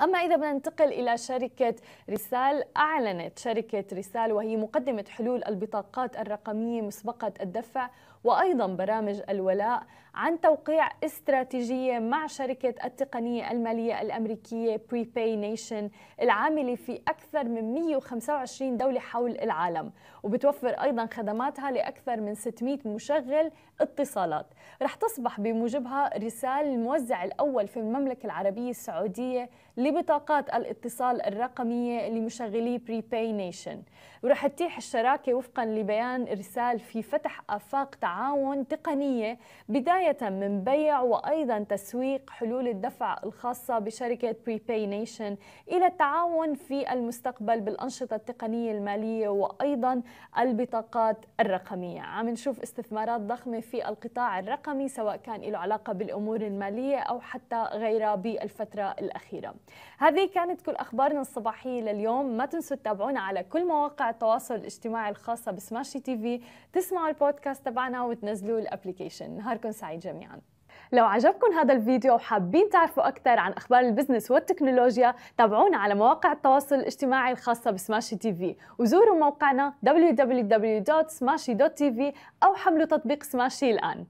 أما إذا بدنا ننتقل إلى شركة رسال أعلنت شركة رسال وهي مقدمة حلول البطاقات الرقمية مسبقة الدفع وأيضا برامج الولاء عن توقيع استراتيجية مع شركة التقنية المالية الأمريكية بريباي نيشن العاملة في أكثر من 125 دولة حول العالم وبتوفر أيضا خدماتها لأكثر من 600 مشغل اتصالات رح تصبح بموجبها رسال الموزع الأول في المملكة العربية السعودية لبطاقات الاتصال الرقمية لمشغلي بريباي نيشن ورح تتيح الشراكة وفقا لبيان إرسال في فتح آفاق تعاون تقنية بداية من بيع وأيضا تسويق حلول الدفع الخاصة بشركة بريباي نيشن إلى التعاون في المستقبل بالأنشطة التقنية المالية وأيضا البطاقات الرقمية عم نشوف استثمارات ضخمة في القطاع الرقمي سواء كان له علاقة بالأمور المالية أو حتى غيرها بالفترة الأخيرة هذه كانت كل أخبارنا الصباحية لليوم ما تنسوا تتابعونا على كل مواقع التواصل الاجتماعي الخاصة بسماشي تي في تسمعوا البودكاست تبعنا وتنزلوا الابليكيشن نهاركم سعيد جميعاً لو عجبكم هذا الفيديو وحابين تعرفوا أكثر عن أخبار البزنس والتكنولوجيا تابعونا على مواقع التواصل الاجتماعي الخاصة بسماشي تي في وزوروا موقعنا www.smashy.tv أو حملوا تطبيق سماشي الآن